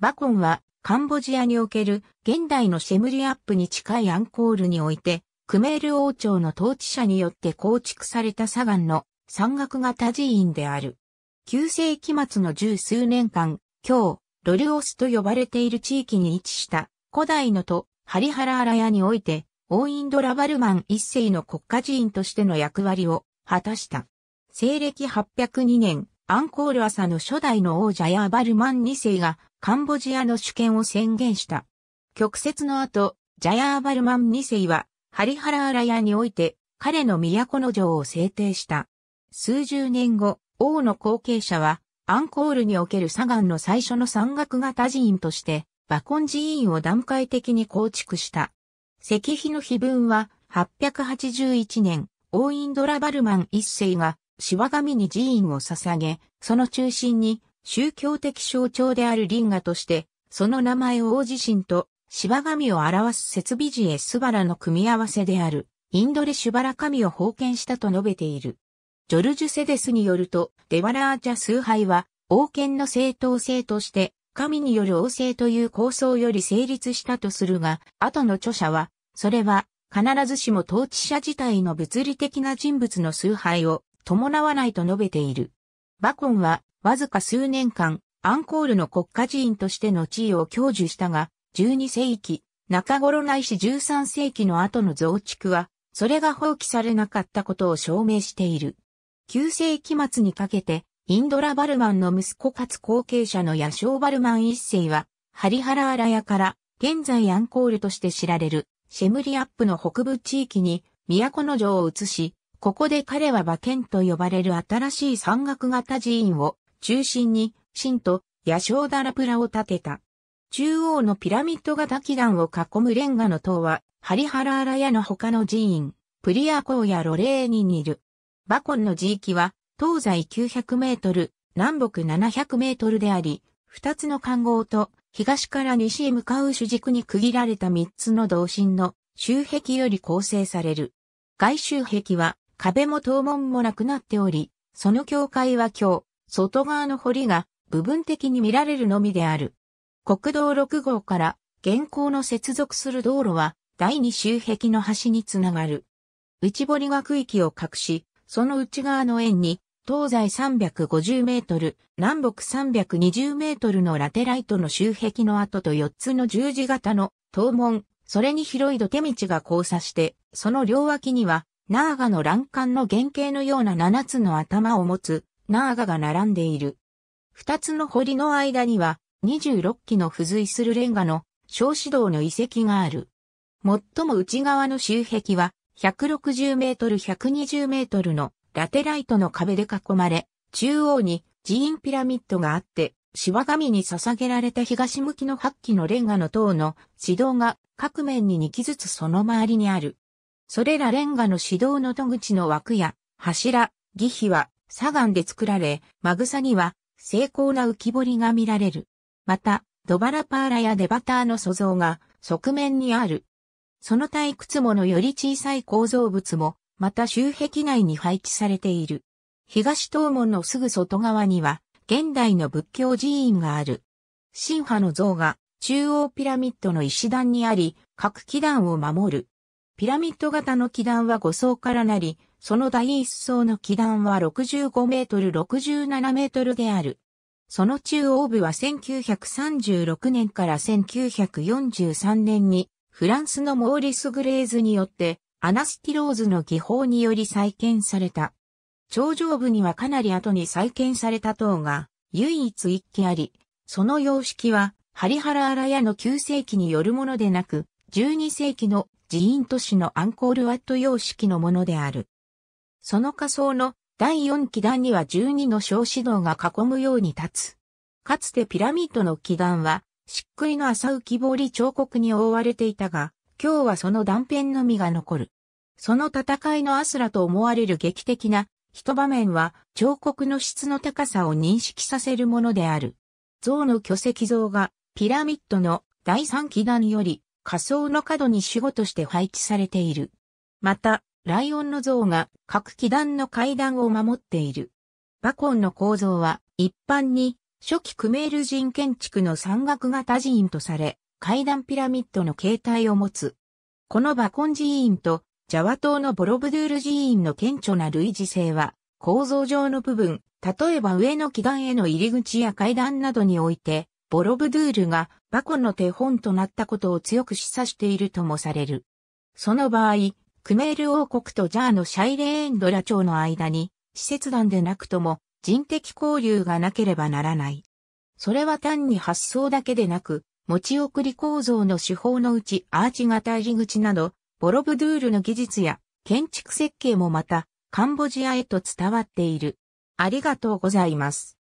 バコンはカンボジアにおける現代のシェムリアップに近いアンコールにおいて、クメール王朝の統治者によって構築されたサガンの山岳型寺院である。9世紀末の十数年間、今日、ロルオスと呼ばれている地域に位置した古代の都、ハリハラアラヤにおいて、オーインドラバルマン一世の国家寺院としての役割を果たした。西暦802年、アンコール朝の初代の王者ヤーバルマン二世がカンボジアの主権を宣言した。曲折の後、ジャヤーバルマン2世は、ハリハラーラヤにおいて、彼の都の城を制定した。数十年後、王の後継者は、アンコールにおけるサガンの最初の山岳型寺院として、バコン寺院を段階的に構築した。石碑の碑文は、881年、王インドラバルマン一世が、シワガミに寺院を捧げ、その中心に、宗教的象徴であるリンガとして、その名前を王自身と芝神を表す設備時へスバラの組み合わせである、インドレシュバラ神を封建したと述べている。ジョルジュ・セデスによると、デワラーチャ崇拝は、王権の正当性として、神による王政という構想より成立したとするが、後の著者は、それは、必ずしも統治者自体の物理的な人物の崇拝を伴わないと述べている。バコンは、わずか数年間、アンコールの国家寺院としての地位を享受したが、12世紀、中頃ないし13世紀の後の増築は、それが放棄されなかったことを証明している。9世紀末にかけて、インドラ・バルマンの息子かつ後継者の野生バルマン一世は、ハリハラアラヤから、現在アンコールとして知られる、シェムリアップの北部地域に、都の城を移し、ここで彼は馬券と呼ばれる新しい山岳型寺院を中心に、神と野生ダラプラを建てた。中央のピラミッド型祈願を囲むレンガの塔は、ハリハラーラヤの他の寺院、プリアコーやロレーに似る。バコンの地域は、東西900メートル、南北700メートルであり、二つの環号と、東から西へ向かう主軸に区切られた三つの同心の周壁より構成される。外周壁は壁も塔門もなくなっており、その境界は今日、外側の堀が部分的に見られるのみである。国道6号から現行の接続する道路は第2周壁の端につながる。内堀が区域を隠し、その内側の円に東西350メートル、南北320メートルのラテライトの周壁の跡と4つの十字型の東門、それに広い土手道が交差して、その両脇には、ナーガの欄干の原型のような7つの頭を持つナーガが並んでいる。二つの堀の間には26基の付随するレンガの小指導の遺跡がある。最も内側の周壁は160メートル120メートルのラテライトの壁で囲まれ、中央に寺院ピラミッドがあって、しわ神に捧げられた東向きの八基のレンガの塔の指導が各面に2基ずつその周りにある。それらレンガの指導の戸口の枠や柱、儀碑は砂岩で作られ、マグサには精巧な浮き彫りが見られる。また、ドバラパーラやデバターの塑像が側面にある。その退屈ものより小さい構造物も、また周壁内に配置されている。東東門のすぐ外側には、現代の仏教寺院がある。神派の像が中央ピラミッドの石段にあり、各基段を守る。ピラミッド型の基段は5層からなり、その第一層の基段は65メートル67メートルである。その中央部は1936年から1943年にフランスのモーリス・グレーズによってアナスティローズの技法により再建された。頂上部にはかなり後に再建された塔が唯一一基あり、その様式はハリハラアラヤの9世紀によるものでなく、12世紀の寺院都市のアンコールワット様式のものである。その仮想の第4基壇には12の小指導が囲むように立つ。かつてピラミッドの基壇は、漆喰の浅浮き彫り彫刻に覆われていたが、今日はその断片のみが残る。その戦いのアスラと思われる劇的な一場面は彫刻の質の高さを認識させるものである。像の巨石像がピラミッドの第三基壇より仮想の角に主語として配置されている。また、ライオンの像が各基団の階段を守っている。バコンの構造は一般に初期クメール人建築の山岳型寺院とされ、階段ピラミッドの形態を持つ。このバコン寺院とジャワ島のボロブドゥール寺院の顕著な類似性は、構造上の部分、例えば上の基団への入り口や階段などにおいて、ボロブドゥールがバコンの手本となったことを強く示唆しているともされる。その場合、クメール王国とジャーのシャイレーンドラ朝の間に、施設団でなくとも人的交流がなければならない。それは単に発想だけでなく、持ち送り構造の手法のうちアーチ型入り口など、ボロブドゥールの技術や建築設計もまた、カンボジアへと伝わっている。ありがとうございます。